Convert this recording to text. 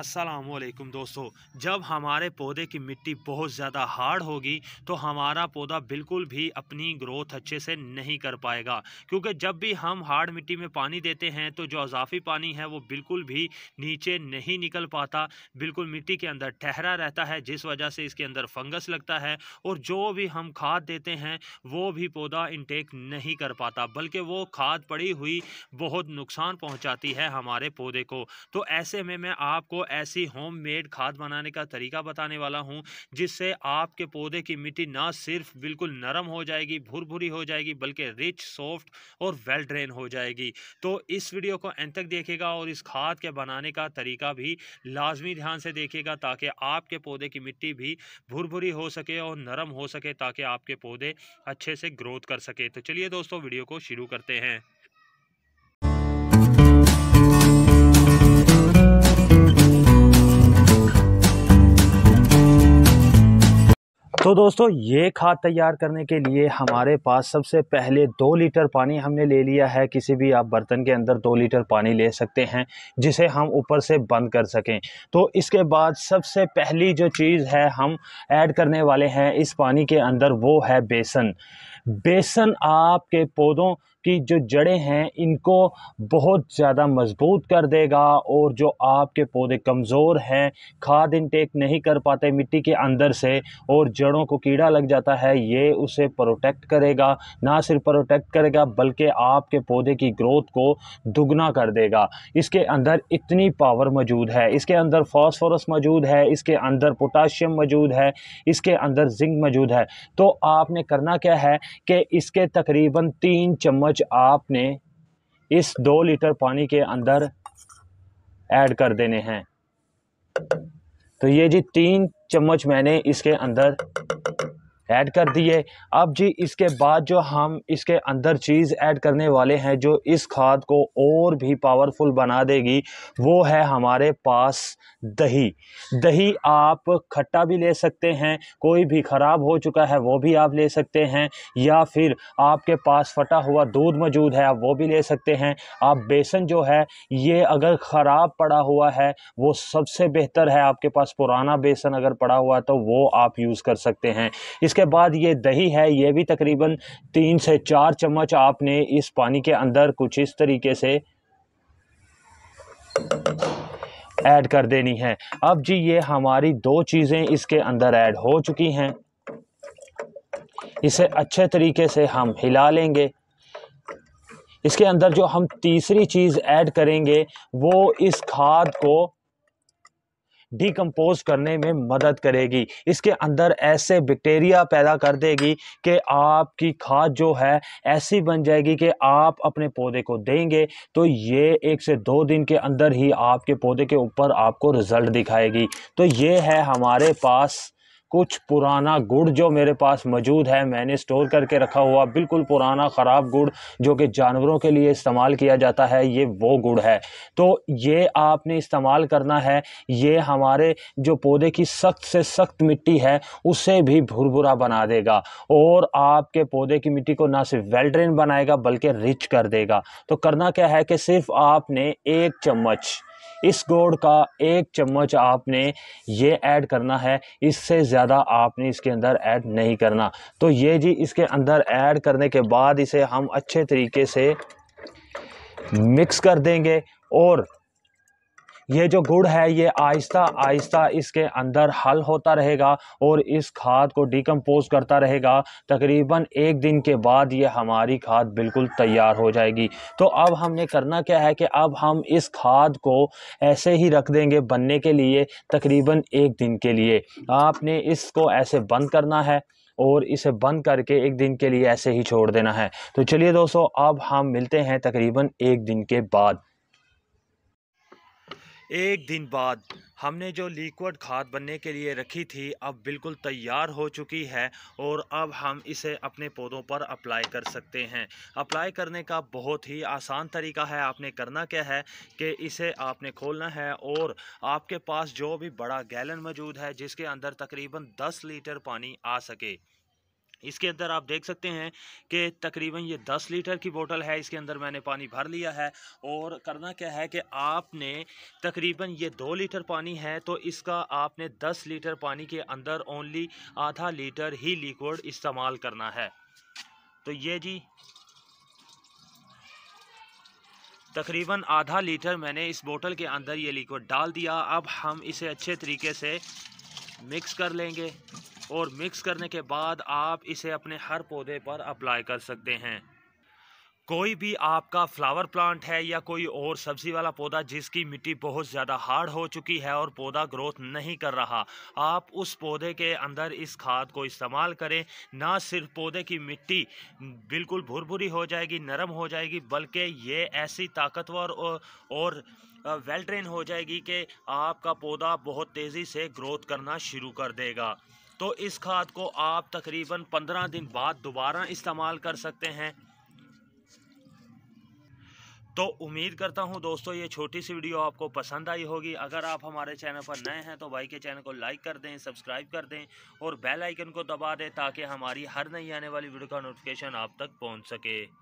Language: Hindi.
असलकुम दोस्तों जब हमारे पौधे की मिट्टी बहुत ज़्यादा हार्ड होगी तो हमारा पौधा बिल्कुल भी अपनी ग्रोथ अच्छे से नहीं कर पाएगा क्योंकि जब भी हम हार्ड मिट्टी में पानी देते हैं तो जो अजाफी पानी है वो बिल्कुल भी नीचे नहीं निकल पाता बिल्कुल मिट्टी के अंदर ठहरा रहता है जिस वजह से इसके अंदर फंगस लगता है और जो भी हम खाद देते हैं वो भी पौधा इनटेक नहीं कर पाता बल्कि वो खाद पड़ी हुई बहुत नुकसान पहुँचाती है हमारे पौधे को तो ऐसे में मैं आपको ऐसी होम मेड खाद बनाने का तरीका बताने वाला हूँ जिससे आपके पौधे की मिट्टी ना सिर्फ बिल्कुल नरम हो जाएगी भुरभुरी हो जाएगी बल्कि रिच सॉफ्ट और वेल ड्रेन हो जाएगी तो इस वीडियो को एंड तक देखेगा और इस खाद के बनाने का तरीका भी लाजमी ध्यान से देखेगा ताकि आपके पौधे की मिट्टी भी भुरभुरी हो सके और नरम हो सके ताकि आपके पौधे अच्छे से ग्रोथ कर सके तो चलिए दोस्तों वीडियो को शुरू करते हैं तो दोस्तों ये खाद तैयार करने के लिए हमारे पास सबसे पहले दो लीटर पानी हमने ले लिया है किसी भी आप बर्तन के अंदर दो लीटर पानी ले सकते हैं जिसे हम ऊपर से बंद कर सकें तो इसके बाद सबसे पहली जो चीज़ है हम ऐड करने वाले हैं इस पानी के अंदर वो है बेसन बेसन आपके पौधों की जो जड़ें हैं इनको बहुत ज़्यादा मजबूत कर देगा और जो आपके पौधे कमज़ोर हैं खाद इनटेक नहीं कर पाते मिट्टी के अंदर से और जड़ों को कीड़ा लग जाता है ये उसे प्रोटेक्ट करेगा ना सिर्फ प्रोटेक्ट करेगा बल्कि आपके पौधे की ग्रोथ को दुगना कर देगा इसके अंदर इतनी पावर मौजूद है इसके अंदर फॉस्फोरस मौजूद है इसके अंदर पोटाशियम मौजूद है इसके अंदर जिंक मौजूद है तो आपने करना क्या है कि इसके तकरीबन तीन चम्मच चम्मच आपने इस दो लीटर पानी के अंदर ऐड कर देने हैं तो ये जी तीन चम्मच मैंने इसके अंदर ऐड कर दिए अब जी इसके बाद जो हम इसके अंदर चीज़ ऐड करने वाले हैं जो इस खाद को और भी पावरफुल बना देगी वो है हमारे पास दही दही आप खट्टा भी ले सकते हैं कोई भी ख़राब हो चुका है वो भी आप ले सकते हैं या फिर आपके पास फटा हुआ दूध मौजूद है आप वो भी ले सकते हैं आप बेसन जो है ये अगर ख़राब पड़ा हुआ है वो सबसे बेहतर है आपके पास पुराना बेसन अगर पड़ा हुआ है तो वो आप यूज़ कर सकते हैं इसके उसके बाद ये दही है ये भी तकरीबन तीन से चार चम्मच आपने इस पानी के अंदर कुछ इस तरीके से ऐड कर देनी है अब जी ये हमारी दो चीज़ें इसके अंदर ऐड हो चुकी हैं इसे अच्छे तरीके से हम हिला लेंगे इसके अंदर जो हम तीसरी चीज़ ऐड करेंगे वो इस खाद को डिकम्पोज करने में मदद करेगी इसके अंदर ऐसे बैक्टीरिया पैदा कर देगी कि आपकी खाद जो है ऐसी बन जाएगी कि आप अपने पौधे को देंगे तो ये एक से दो दिन के अंदर ही आपके पौधे के ऊपर आपको रिज़ल्ट दिखाएगी तो ये है हमारे पास कुछ पुराना गुड़ जो मेरे पास मौजूद है मैंने स्टोर करके रखा हुआ बिल्कुल पुराना ख़राब गुड़ जो कि जानवरों के लिए इस्तेमाल किया जाता है ये वो गुड़ है तो ये आपने इस्तेमाल करना है ये हमारे जो पौधे की सख्त से सख्त मिट्टी है उसे भी भुरभुरा बना देगा और आपके पौधे की मिट्टी को ना सिर्फ वेल बनाएगा बल्कि रिच कर देगा तो करना क्या है कि सिर्फ आपने एक चम्मच इस गोड़ का एक चम्मच आपने ये ऐड करना है इससे ज़्यादा आपने इसके अंदर ऐड नहीं करना तो ये जी इसके अंदर ऐड करने के बाद इसे हम अच्छे तरीके से मिक्स कर देंगे और ये जो गुड़ है ये आहिस्ता आहिस्ता इसके अंदर हल होता रहेगा और इस खाद को डिकम्पोज करता रहेगा तकरीबन एक दिन के बाद ये हमारी खाद बिल्कुल तैयार हो जाएगी तो अब हमने करना क्या है कि अब हम इस खाद को ऐसे ही रख देंगे बनने के लिए तकरीबन एक दिन के लिए आपने इसको ऐसे बंद करना है और इसे बंद करके एक दिन के लिए ऐसे ही छोड़ देना है तो चलिए दोस्तों अब हम मिलते हैं तकरीबन एक दिन के बाद एक दिन बाद हमने जो लिक्विड खाद बनने के लिए रखी थी अब बिल्कुल तैयार हो चुकी है और अब हम इसे अपने पौधों पर अप्लाई कर सकते हैं अप्लाई करने का बहुत ही आसान तरीका है आपने करना क्या है कि इसे आपने खोलना है और आपके पास जो भी बड़ा गैलन मौजूद है जिसके अंदर तकरीबन 10 लीटर पानी आ सके इसके अंदर आप देख सकते हैं कि तकरीबन ये दस लीटर की बोतल है इसके अंदर मैंने पानी भर लिया है और करना क्या है कि आपने तकरीबन ये दो लीटर पानी है तो इसका आपने दस लीटर पानी के अंदर ओनली आधा लीटर ही लिक्विड इस्तेमाल करना है तो ये जी तकरीबन आधा लीटर मैंने इस बोतल के अंदर ये लिक्विड डाल दिया अब हम इसे अच्छे तरीके से मिक्स कर लेंगे और मिक्स करने के बाद आप इसे अपने हर पौधे पर अप्लाई कर सकते हैं कोई भी आपका फ्लावर प्लांट है या कोई और सब्ज़ी वाला पौधा जिसकी मिट्टी बहुत ज़्यादा हार्ड हो चुकी है और पौधा ग्रोथ नहीं कर रहा आप उस पौधे के अंदर इस खाद को इस्तेमाल करें ना सिर्फ पौधे की मिट्टी बिल्कुल भुरभुरी हो जाएगी नरम हो जाएगी बल्कि ये ऐसी ताकतवर और, और वेल ट्रेन हो जाएगी कि आपका पौधा बहुत तेज़ी से ग्रोथ करना शुरू कर देगा तो इस खाद को आप तकरीबन पंद्रह दिन बाद दोबारा इस्तेमाल कर सकते हैं तो उम्मीद करता हूं दोस्तों ये छोटी सी वीडियो आपको पसंद आई होगी अगर आप हमारे चैनल पर नए हैं तो भाई के चैनल को लाइक कर दें सब्सक्राइब कर दें और बेल आइकन को दबा दें ताकि हमारी हर नई आने वाली वीडियो का नोटिफिकेशन आप तक पहुंच सके